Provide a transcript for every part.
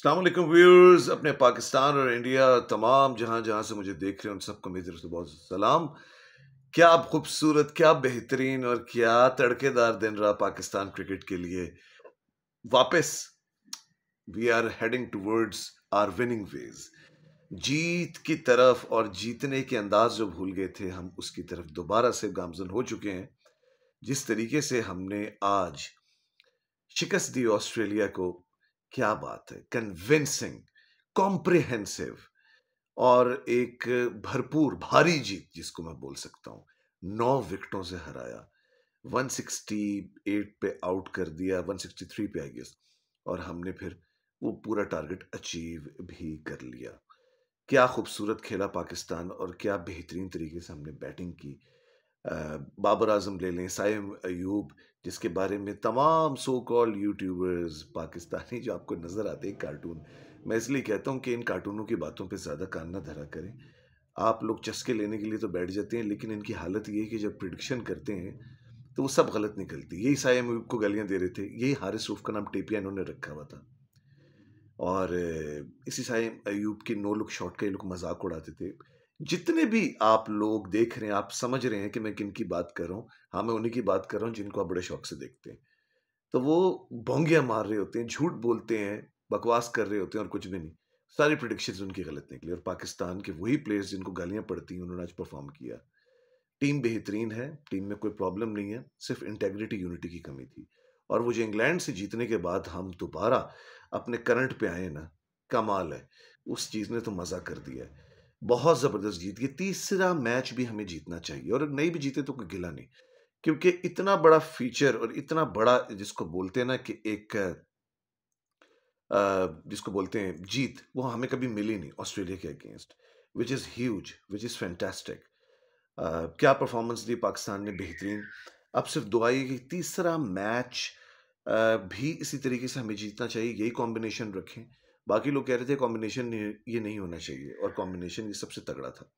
अल्लाम व्यूर्स अपने पाकिस्तान और इंडिया तमाम जहाँ जहाँ से मुझे देख रहे हैं उन सबको मेरी तरफ से बहुत सलाम क्या आप खूबसूरत क्या बेहतरीन और क्या तड़केदार दिन रहा पाकिस्तान क्रिकेट के लिए वापस we are heading towards our winning ways जीत की तरफ और जीतने के अंदाज जो भूल गए थे हम उसकी तरफ दोबारा से गामजन हो चुके हैं जिस तरीके से हमने आज शिकस्त दी ऑस्ट्रेलिया को क्या बात है कन्विंसिंग कॉम्प्रिहेंसिव और एक भरपूर भारी जीत जिसको मैं बोल सकता हूं नौ विकेटों से हराया 168 पे आउट कर दिया 163 पे आई गेस और हमने फिर वो पूरा टारगेट अचीव भी कर लिया क्या खूबसूरत खेला पाकिस्तान और क्या बेहतरीन तरीके से हमने बैटिंग की बाबर आजम ले लें साइम अयूब जिसके बारे में तमाम सो कॉल यूट्यूबर्स पाकिस्तानी जो आपको नज़र आते हैं कार्टून मैं इसलिए कहता हूँ कि इन कार्टूनों की बातों पर ज़्यादा कान ना धरा करें आप लोग चस्के लेने के लिए तो बैठ जाते हैं लेकिन इनकी हालत ये है कि जब प्रिडिक्शन करते हैं तो वो सब गलत निकलती यही साइम अयूब को गलियाँ दे रहे थे यही हारिस रूफ का नाम टेपिया इन्होंने रखा हुआ था और इसी साइम अयूब के नो लुक शॉट का ये लोग मजाक उड़ाते थे जितने भी आप लोग देख रहे हैं आप समझ रहे हैं कि मैं किन की बात कर रहा हूँ हाँ मैं उन्हीं की बात कर रहा हूँ जिनको आप बड़े शौक से देखते हैं तो वो भोंगियाँ मार रहे होते हैं झूठ बोलते हैं बकवास कर रहे होते हैं और कुछ भी नहीं सारी प्रडिक्शन उनकी गलत निकली और पाकिस्तान के वही प्लेयर्स जिनको गालियाँ पड़ती हैं उन्होंने आज परफॉर्म किया टीम बेहतरीन है टीम में कोई प्रॉब्लम नहीं है सिर्फ इंटेग्रिटी यूनिटी की कमी थी और वो जो इंग्लैंड से जीतने के बाद हम दोबारा अपने करंट पे आए ना कमाल है उस चीज़ ने तो मज़ा कर दिया है बहुत ज़बरदस्त जीत गई तीसरा मैच भी हमें जीतना चाहिए और नहीं भी जीते तो कोई गिला नहीं क्योंकि इतना बड़ा फीचर और इतना बड़ा जिसको बोलते हैं ना कि एक जिसको बोलते हैं जीत वो हमें कभी मिली नहीं ऑस्ट्रेलिया के against which is huge which is fantastic क्या परफॉर्मेंस दी पाकिस्तान ने बेहतरीन अब सिर्फ दुआ ये कि तीसरा मैच भी इसी तरीके से हमें जीतना चाहिए यही कॉम्बिनेशन रखें बाकी लोग कह रहे थे कॉम्बिनेशन ये नहीं होना चाहिए और कॉम्बिनेशन ये सबसे तगड़ा था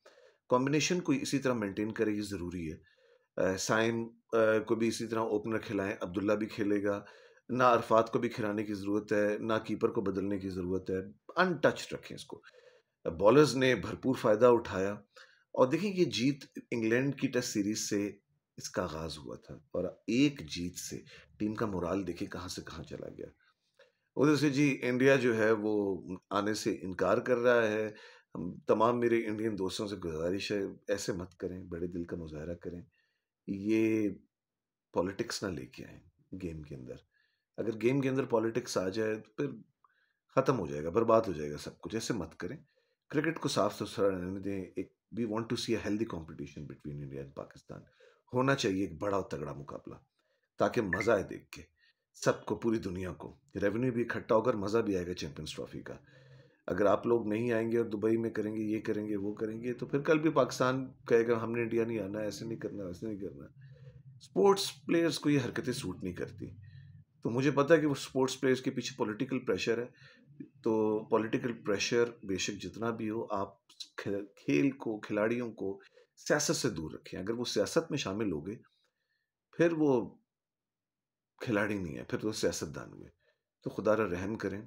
कॉम्बिनेशन को इसी तरह मेंटेन करे ये ज़रूरी है साइम को भी इसी तरह ओपनर खिलाएं अब्दुल्ला भी खेलेगा ना अरफात को भी खिलाने की ज़रूरत है ना कीपर को बदलने की ज़रूरत है अनटच रखें इसको बॉलर्स ने भरपूर फ़ायदा उठाया और देखें ये जीत इंग्लैंड की टेस्ट सीरीज से इसका आगाज़ हुआ था और एक जीत से टीम का मुराल देखिए कहाँ से कहाँ चला गया उधर से जी इंडिया जो है वो आने से इनकार कर रहा है तमाम मेरे इंडियन दोस्तों से गुजारिश है ऐसे मत करें बड़े दिल का मुजाहरा करें ये पॉलिटिक्स ना लेके आए गेम के अंदर अगर गेम के अंदर पॉलिटिक्स आ जाए तो फिर ख़त्म हो जाएगा बर्बाद हो जाएगा सब कुछ ऐसे मत करें क्रिकेट को साफ सुथरा रहने दें एक we want to see a healthy between India and Pakistan होना चाहिए एक बड़ा तगड़ा मुकाबला ताकि मज़ा आए देख के सबको पूरी दुनिया को रेवेन्यू भी इकट्ठा होकर मज़ा भी आएगा चैंपियंस ट्रॉफी का अगर आप लोग नहीं आएंगे और दुबई में करेंगे ये करेंगे वो करेंगे तो फिर कल भी पाकिस्तान कहेगा हमने इंडिया नहीं आना ऐसे नहीं करना वैसे नहीं करना स्पोर्ट्स प्लेयर्स को ये हरकतें सूट नहीं करती तो मुझे पता है कि वो स्पोर्ट्स प्लेयर्स के पीछे पॉलिटिकल प्रेशर है तो पॉलिटिकल प्रेशर बेशक जितना भी हो आप खेल को खिलाड़ियों को सियासत से दूर रखें अगर वो सियासत में शामिल हो गए फिर वो खिलाड़ी नहीं है फिर तो सियासतदान हुए तो खुदा रहम करें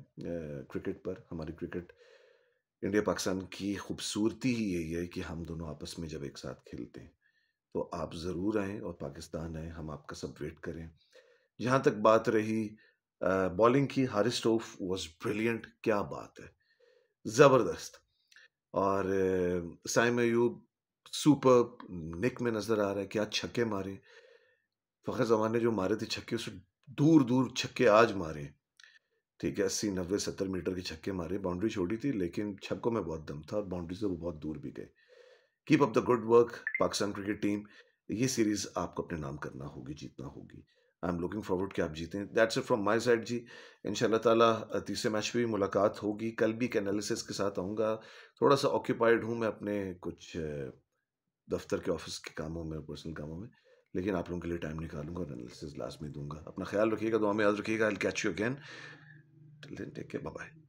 क्रिकेट पर हमारी क्रिकेट इंडिया पाकिस्तान की खूबसूरती ही यही है कि हम दोनों आपस में जब एक साथ खेलते हैं तो आप ज़रूर आएँ और पाकिस्तान आएँ हम आपका सब वेट करें जहाँ तक बात रही बॉलिंग की हारिस टोफ वॉज ब्रिलियंट क्या बात है ज़बरदस्त और साइम अयूब सुपर निक में नज़र आ रहा है क्या छक्के मारे फ़खर तो जमान ने जो मारे थे छक्के उसे दूर दूर छक्के आज मारे ठीक है अस्सी नब्बे सत्तर मीटर के छक्के मारे बाउंड्री छोड़ी थी लेकिन छक्कों में बहुत दम था और बाउंड्री से वो बहुत दूर भी गए keep up the good work Pakistan cricket team ये सीरीज आपको अपने नाम करना होगी जीतना होगी आई एम लुकिंग फॉरवर्ड कि आप जीतें that's it from my side जी इन ताला तीसरे मैच पर भी मुलाकात होगी कल भी एक एनालिसिस के साथ आऊँगा थोड़ा सा ऑक्यूपाइड हूँ मैं अपने कुछ दफ्तर के ऑफिस के कामों में पर्सनल कामों में लेकिन आप लोगों के लिए टाइम निकालूंगा और एनालिसिस लास्ट में दूंगा अपना ख्याल रखिएगा दुआ में याद रखिएगा I catch you again take care bye